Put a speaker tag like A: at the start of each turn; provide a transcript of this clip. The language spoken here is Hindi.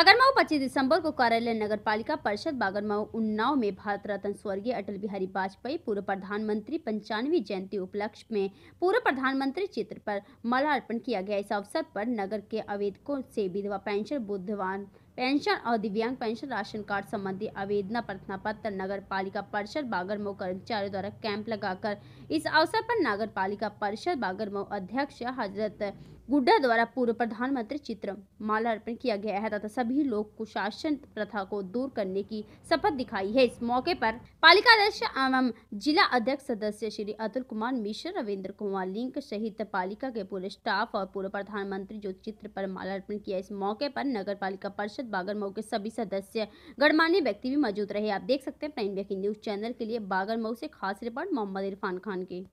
A: बागरमाऊ 25 दिसंबर को कार्यालय नगर पालिका परिषद बागरमाऊ उन्नाव में भारत रत्न स्वर्गीय अटल बिहारी वाजपेयी पूर्व प्रधानमंत्री पंचानवी जयंती उपलक्ष्य में पूर्व प्रधानमंत्री चित्र पर अर्पण किया गया इस अवसर पर नगर के आवेदकों से विधवा पेंशन बुद्धवान पेंशन और दिव्यांग पेंशन राशन कार्ड संबंधी आवेदन प्रार्थना पत्र नगर पालिका परिषद मऊ कर्मचारियों द्वारा कैंप लगाकर इस अवसर पर नगर पालिका परिषद मऊ अध्यक्ष हजरत गुड्डा द्वारा पूर्व प्रधानमंत्री चित्र माला अर्पण किया गया है तथा सभी लोग कुशासन प्रथा को दूर करने की शपथ दिखाई है इस मौके पर पालिका अध्यक्ष एवं जिला अध्यक्ष सदस्य श्री अतुल कुमार मिश्र रविंद्र कुमार लिंक सहित पालिका के पूरे स्टाफ और पूर्व प्रधानमंत्री जो चित्र पर माला अर्पण किया इस मौके पर नगर पालिका परिषद सांसद बागरमऊ के सभी सदस्य गणमान्य व्यक्ति भी मौजूद रहे आप देख सकते हैं प्राइम न्यूज चैनल के लिए बागरमऊ से खास रिपोर्ट मोहम्मद इरफान खान की